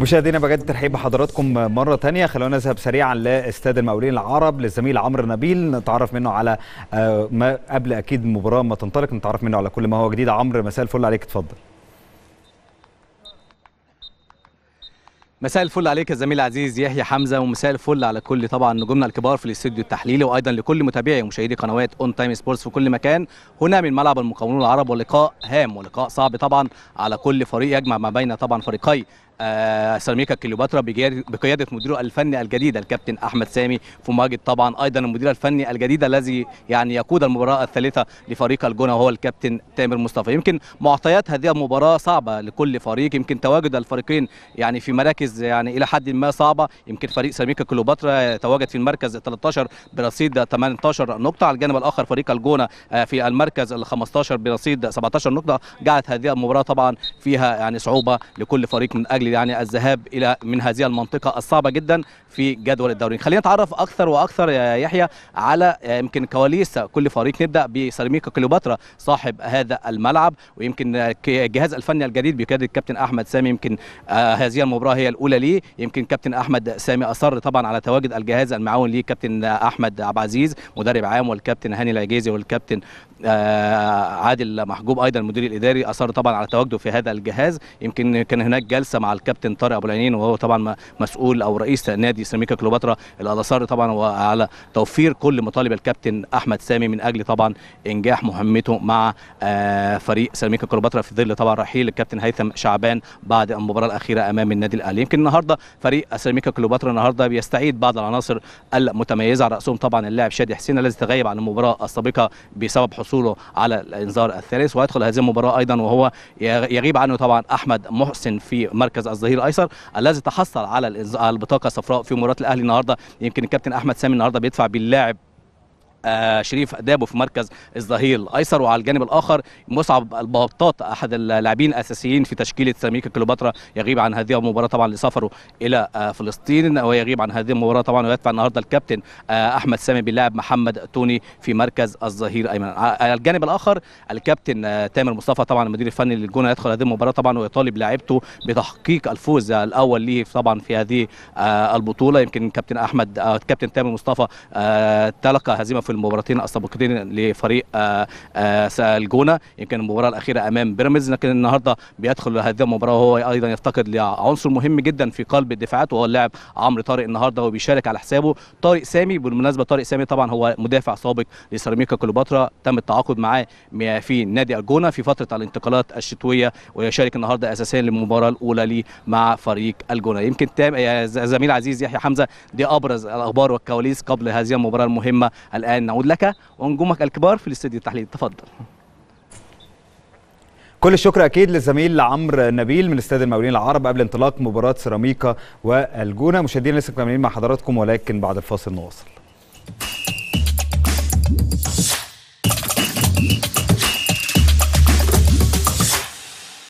مشاهدينا بجد ترحيب بحضراتكم مرة تانية خلونا نذهب سريعا لاستاد المقاولين العرب للزميل عمرو نبيل نتعرف منه على آه، ما قبل أكيد المباراة ما تنطلق نتعرف منه على كل ما هو جديد عمرو مساء الفل عليك اتفضل مساء الفل عليك يا زميل العزيز يحيى حمزه ومساء الفل على كل طبعا نجومنا الكبار في الاستوديو التحليلي وايضا لكل متابعي ومشاهدي قنوات اون تايم سبورتس في كل مكان هنا من ملعب المقاولون العرب ولقاء هام ولقاء صعب طبعا على كل فريق يجمع ما بين طبعا فريقي آه، سيراميكا كليوباترا بقياده مديره الفني الجديد الكابتن احمد سامي فماجد طبعا ايضا المدير الفني الجديد الذي يعني يقود المباراه الثالثه لفريق الجونه وهو الكابتن تامر مصطفى يمكن معطيات هذه المباراه صعبه لكل فريق يمكن تواجد الفريقين يعني في مراكز يعني الى حد ما صعبه يمكن فريق سيراميكا كليوباترا يتواجد في المركز 13 برصيد 18 نقطه على الجانب الاخر فريق الجونه آه، في المركز ال 15 برصيد 17 نقطه جعلت هذه المباراه طبعا فيها يعني صعوبه لكل فريق من اجل اجل يعني الذهاب الى من هذه المنطقه الصعبه جدا في جدول الدوري خلينا نتعرف اكثر واكثر يا يحيى على آه، يمكن كواليس كل فريق نبدا بسيراميكا كليوباترا صاحب هذا الملعب ويمكن الجهاز آه، الفني الجديد بقياده الكابتن احمد سامي يمكن آه، هذه المباراه هي الاولى ليه يمكن كابتن احمد سامي اصر طبعا على تواجد الجهاز المعاون ليه كابتن احمد عبد العزيز مدرب عام والكابتن هاني العجيزي والكابتن عادل محجوب ايضا المدير الاداري اصر طبعا على تواجده في هذا الجهاز يمكن كان هناك جلسه مع الكابتن طارق ابو العينين وهو طبعا مسؤول او رئيس نادي سيراميكا كليوباترا الاثار طبعا وعلى توفير كل مطالب الكابتن احمد سامي من اجل طبعا انجاح مهمته مع آه، فريق سيراميكا كليوباترا في ظل طبعا رحيل الكابتن هيثم شعبان بعد المباراه الاخيره امام النادي الاهلي يمكن النهارده فريق سيراميكا كليوباترا النهارده بيستعيد بعض العناصر المتميزه على راسهم طبعا اللاعب شادي حسين الذي تغيب عن المباراه السابقه بسبب حصوله على الانذار الثالث ويدخل هذه المباراه ايضا وهو يغيب عنه طبعا احمد محسن في مركز مركز الظهير الايسر الذي تحصل على البطاقه الصفراء في مباراه الاهلي النهارده يمكن الكابتن احمد سامي النهارده بيدفع باللاعب آه، شريف دابو في مركز الظهير الايسر وعلى الجانب الاخر مصعب البطاط احد اللاعبين الاساسيين في تشكيله سيراميكا كليوباترا يغيب عن هذه المباراه طبعا لسفره الى آه، فلسطين ويغيب عن هذه المباراه طبعا ويدفع النهارده الكابتن آه، احمد سامي باللاعب محمد توني في مركز الظهير ايمن على الجانب الاخر الكابتن تامر مصطفى طبعا المدير الفني للجونه يدخل هذه المباراه طبعا ويطالب لاعبته بتحقيق الفوز الاول ليه طبعا في هذه البطوله يمكن كابتن احمد كابتن تامر مصطفى تلقى هزيمه في المباراتين السابقتين لفريق آه، آه، الجونه يمكن المباراه الاخيره امام بيراميدز لكن النهارده بيدخل هذه المباراه وهو ايضا يفتقد لعنصر مهم جدا في قلب الدفاعات وهو اللاعب عمرو طارق النهارده وبيشارك على حسابه طارق سامي بالمناسبه طارق سامي طبعا هو مدافع سابق لسيراميكا كليوباترا تم التعاقد معاه في نادي الجونه في فتره الانتقالات الشتويه ويشارك النهارده اساسيا للمباراه الاولى لي مع فريق الجونه يمكن تام زميل عزيز يحيى حمزه دي ابرز الاخبار والكواليس قبل هذه المباراه المهمه الان نعود لك ونجومك الكبار في الاستديو التحليلي تفضل كل الشكر اكيد للزميل عمرو نبيل من استاد المقاولين العرب قبل انطلاق مباراه سيراميكا والجونه مشاهدينا لسه مكملين مع حضراتكم ولكن بعد الفاصل نواصل